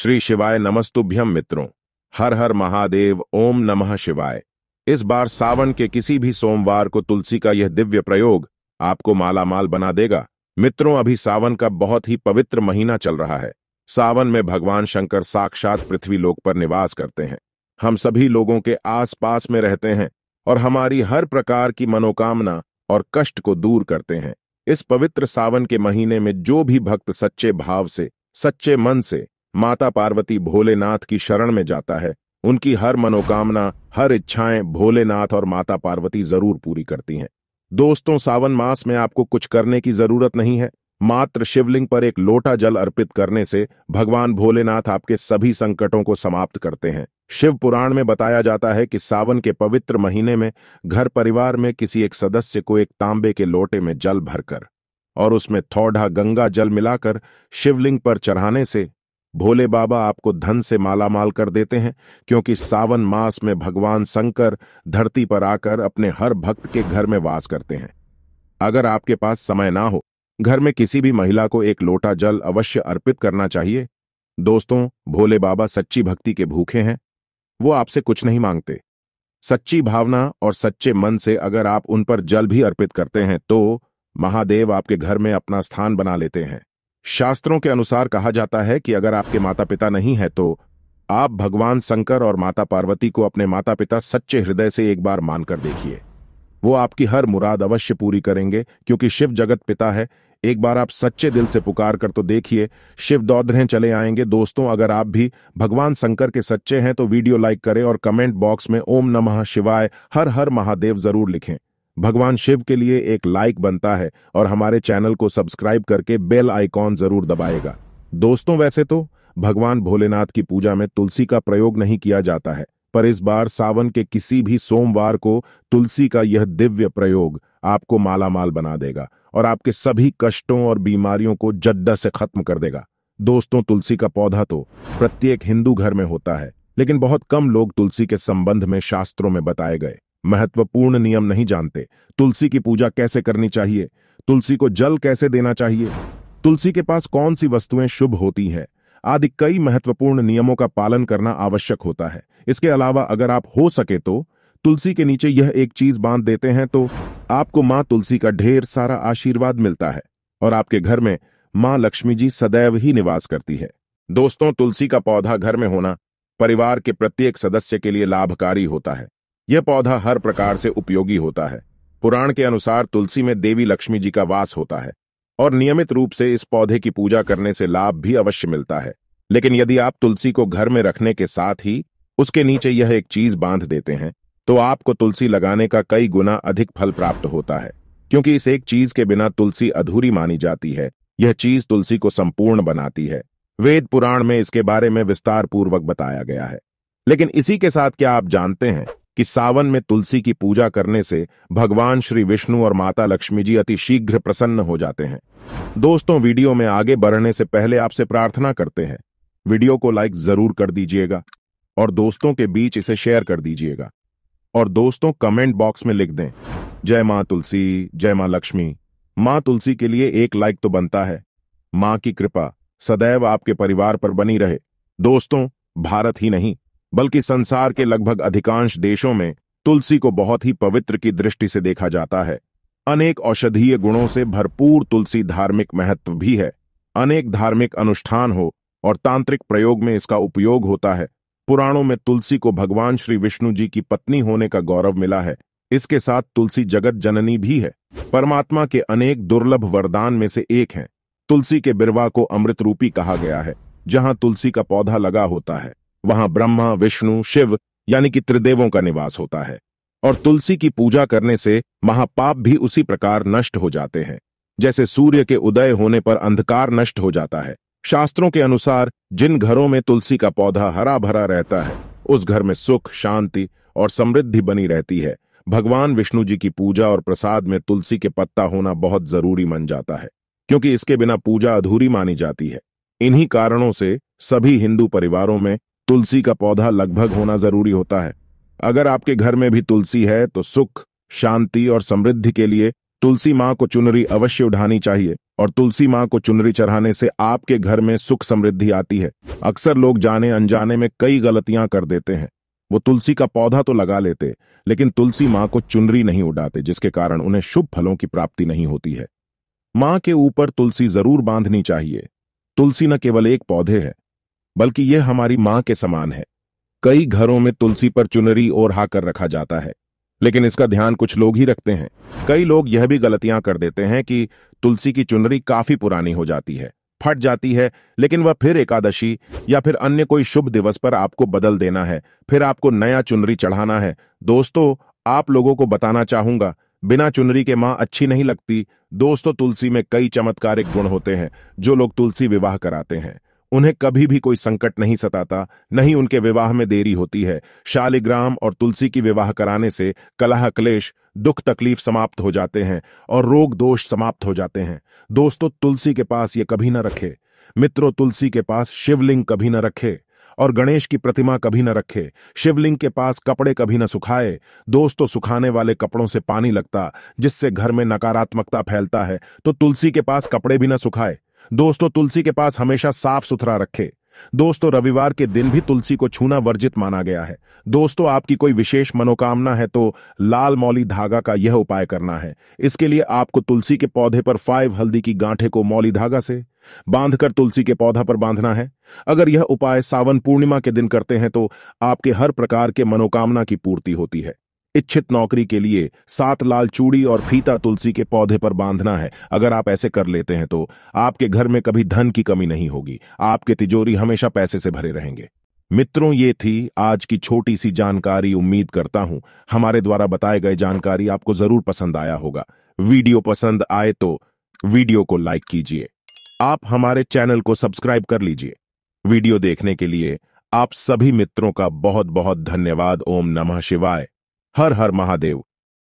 श्री शिवाय नमस्तुभ्यम मित्रों हर हर महादेव ओम नमः शिवाय इस बार सावन के किसी भी सोमवार को तुलसी का यह दिव्य प्रयोग आपको मालामाल बना देगा मित्रों अभी सावन का बहुत ही पवित्र महीना चल रहा है सावन में भगवान शंकर साक्षात पृथ्वी लोक पर निवास करते हैं हम सभी लोगों के आसपास में रहते हैं और हमारी हर प्रकार की मनोकामना और कष्ट को दूर करते हैं इस पवित्र सावन के महीने में जो भी भक्त सच्चे भाव से सच्चे मन से माता पार्वती भोलेनाथ की शरण में जाता है उनकी हर मनोकामना हर इच्छाएं भोलेनाथ और माता पार्वती जरूर पूरी करती हैं दोस्तों सावन मास में आपको कुछ करने की जरूरत नहीं है मात्र शिवलिंग पर एक लोटा जल अर्पित करने से भगवान भोलेनाथ आपके सभी संकटों को समाप्त करते हैं शिव पुराण में बताया जाता है कि सावन के पवित्र महीने में घर परिवार में किसी एक सदस्य को एक तांबे के लोटे में जल भरकर और उसमें थौढ़ा गंगा जल मिलाकर शिवलिंग पर चढ़ाने से भोले बाबा आपको धन से मालामाल कर देते हैं क्योंकि सावन मास में भगवान शंकर धरती पर आकर अपने हर भक्त के घर में वास करते हैं अगर आपके पास समय ना हो घर में किसी भी महिला को एक लोटा जल अवश्य अर्पित करना चाहिए दोस्तों भोले बाबा सच्ची भक्ति के भूखे हैं वो आपसे कुछ नहीं मांगते सच्ची भावना और सच्चे मन से अगर आप उन पर जल भी अर्पित करते हैं तो महादेव आपके घर में अपना स्थान बना लेते हैं शास्त्रों के अनुसार कहा जाता है कि अगर आपके माता पिता नहीं है तो आप भगवान शंकर और माता पार्वती को अपने माता पिता सच्चे हृदय से एक बार मानकर देखिए वो आपकी हर मुराद अवश्य पूरी करेंगे क्योंकि शिव जगत पिता है एक बार आप सच्चे दिल से पुकार कर तो देखिए शिव दौधरे चले आएंगे दोस्तों अगर आप भी भगवान शंकर के सच्चे हैं तो वीडियो लाइक करें और कमेंट बॉक्स में ओम नमः शिवाय हर हर महादेव जरूर लिखें भगवान शिव के लिए एक लाइक बनता है और हमारे चैनल को सब्सक्राइब करके बेल आइकॉन जरूर दबाएगा दोस्तों वैसे तो भगवान भोलेनाथ की पूजा में तुलसी का प्रयोग नहीं किया जाता है पर इस बार सावन के किसी भी सोमवार को तुलसी का यह दिव्य प्रयोग आपको मालामाल बना देगा और आपके सभी कष्टों और बीमारियों को जड्डा से खत्म कर देगा दोस्तों तुलसी का पौधा तो प्रत्येक हिंदू घर में होता है लेकिन बहुत कम लोग तुलसी के संबंध में शास्त्रों में बताए गए महत्वपूर्ण नियम नहीं जानते तुलसी की पूजा कैसे करनी चाहिए तुलसी को जल कैसे देना चाहिए तुलसी के पास कौन सी वस्तुएं शुभ होती हैं आदि कई महत्वपूर्ण नियमों का पालन करना आवश्यक होता है इसके अलावा अगर आप हो सके तो तुलसी के नीचे यह एक चीज बांध देते हैं तो आपको माँ तुलसी का ढेर सारा आशीर्वाद मिलता है और आपके घर में माँ लक्ष्मी जी सदैव ही निवास करती है दोस्तों तुलसी का पौधा घर में होना परिवार के प्रत्येक सदस्य के लिए लाभकारी होता है यह पौधा हर प्रकार से उपयोगी होता है पुराण के अनुसार तुलसी में देवी लक्ष्मी जी का वास होता है और नियमित रूप से इस पौधे की पूजा करने से लाभ भी अवश्य मिलता है लेकिन यदि आप तुलसी को घर में रखने के साथ ही उसके नीचे यह एक चीज बांध देते हैं तो आपको तुलसी लगाने का कई गुना अधिक फल प्राप्त होता है क्योंकि इस एक चीज के बिना तुलसी अधूरी मानी जाती है यह चीज तुलसी को संपूर्ण बनाती है वेद पुराण में इसके बारे में विस्तार पूर्वक बताया गया है लेकिन इसी के साथ क्या आप जानते हैं कि सावन में तुलसी की पूजा करने से भगवान श्री विष्णु और माता लक्ष्मी जी अति शीघ्र प्रसन्न हो जाते हैं दोस्तों वीडियो में आगे बढ़ने से पहले आपसे प्रार्थना करते हैं वीडियो को लाइक जरूर कर दीजिएगा और दोस्तों के बीच इसे शेयर कर दीजिएगा और दोस्तों कमेंट बॉक्स में लिख दें जय माँ तुलसी जय माँ लक्ष्मी माँ तुलसी के लिए एक लाइक तो बनता है माँ की कृपा सदैव आपके परिवार पर बनी रहे दोस्तों भारत ही नहीं बल्कि संसार के लगभग अधिकांश देशों में तुलसी को बहुत ही पवित्र की दृष्टि से देखा जाता है अनेक औषधीय गुणों से भरपूर तुलसी धार्मिक महत्व भी है अनेक धार्मिक अनुष्ठान हो और तांत्रिक प्रयोग में इसका उपयोग होता है पुराणों में तुलसी को भगवान श्री विष्णु जी की पत्नी होने का गौरव मिला है इसके साथ तुलसी जगत जननी भी है परमात्मा के अनेक दुर्लभ वरदान में से एक है तुलसी के बिरवा को अमृत रूपी कहा गया है जहां तुलसी का पौधा लगा होता है वहां ब्रह्मा विष्णु शिव यानी कि त्रिदेवों का निवास होता है और तुलसी की पूजा करने से महापाप भी उसी प्रकार नष्ट हो जाते हैं जैसे सूर्य के उदय होने पर अंधकार नष्ट हो जाता है शास्त्रों के अनुसार जिन घरों में तुलसी का पौधा हरा भरा रहता है उस घर में सुख शांति और समृद्धि बनी रहती है भगवान विष्णु जी की पूजा और प्रसाद में तुलसी के पत्ता होना बहुत जरूरी मन जाता है क्योंकि इसके बिना पूजा अधूरी मानी जाती है इन्हीं कारणों से सभी हिंदू परिवारों में तुलसी का पौधा लगभग होना जरूरी होता है अगर आपके घर में भी तुलसी है तो सुख शांति और समृद्धि के लिए तुलसी माँ को चुनरी अवश्य उठानी चाहिए और तुलसी माँ को चुनरी चढ़ाने से आपके घर में सुख समृद्धि आती है अक्सर लोग जाने अनजाने में कई गलतियां कर देते हैं वो तुलसी का पौधा तो लगा लेते लेकिन तुलसी माँ को चुनरी नहीं उड़ाते जिसके कारण उन्हें शुभ फलों की प्राप्ति नहीं होती है माँ के ऊपर तुलसी जरूर बांधनी चाहिए तुलसी न केवल एक पौधे है बल्कि यह हमारी मां के समान है कई घरों में तुलसी पर चुनरी ओढ़ा कर रखा जाता है लेकिन इसका ध्यान कुछ लोग ही रखते हैं कई लोग यह भी गलतियां कर देते हैं कि तुलसी की चुनरी काफी पुरानी हो जाती है फट जाती है लेकिन वह फिर एकादशी या फिर अन्य कोई शुभ दिवस पर आपको बदल देना है फिर आपको नया चुनरी चढ़ाना है दोस्तों आप लोगों को बताना चाहूंगा बिना चुनरी के मां अच्छी नहीं लगती दोस्तों तुलसी में कई चमत्कारिक गुण होते हैं जो लोग तुलसी विवाह कराते हैं उन्हें कभी भी कोई संकट नहीं सताता नहीं उनके विवाह में देरी होती है शालिग्राम और तुलसी की विवाह कराने से कलह क्लेश दुख तकलीफ समाप्त हो जाते हैं और रोग दोष समाप्त हो जाते हैं दोस्तों तुलसी के पास ये कभी न रखे मित्रों तुलसी के पास शिवलिंग कभी न रखे और गणेश की प्रतिमा कभी न रखे शिवलिंग के पास कपड़े कभी न सुखाए दोस्तों सुखाने वाले कपड़ों से पानी लगता जिससे घर में नकारात्मकता फैलता है तो तुलसी के पास कपड़े भी न सुखाए दोस्तों तुलसी के पास हमेशा साफ सुथरा रखे दोस्तों रविवार के दिन भी तुलसी को छूना वर्जित माना गया है दोस्तों आपकी कोई विशेष मनोकामना है तो लाल मौली धागा का यह उपाय करना है इसके लिए आपको तुलसी के पौधे पर फाइव हल्दी की गांठे को मौली धागा से बांधकर तुलसी के पौधा पर बांधना है अगर यह उपाय सावन पूर्णिमा के दिन करते हैं तो आपके हर प्रकार के मनोकामना की पूर्ति होती है इच्छित नौकरी के लिए सात लाल चूड़ी और फीता तुलसी के पौधे पर बांधना है अगर आप ऐसे कर लेते हैं तो आपके घर में कभी धन की कमी नहीं होगी आपके तिजोरी हमेशा पैसे से भरे रहेंगे मित्रों ये थी आज की छोटी सी जानकारी उम्मीद करता हूं हमारे द्वारा बताए गए जानकारी आपको जरूर पसंद आया होगा वीडियो पसंद आए तो वीडियो को लाइक कीजिए आप हमारे चैनल को सब्सक्राइब कर लीजिए वीडियो देखने के लिए आप सभी मित्रों का बहुत बहुत धन्यवाद ओम नमः शिवाय हर हर महादेव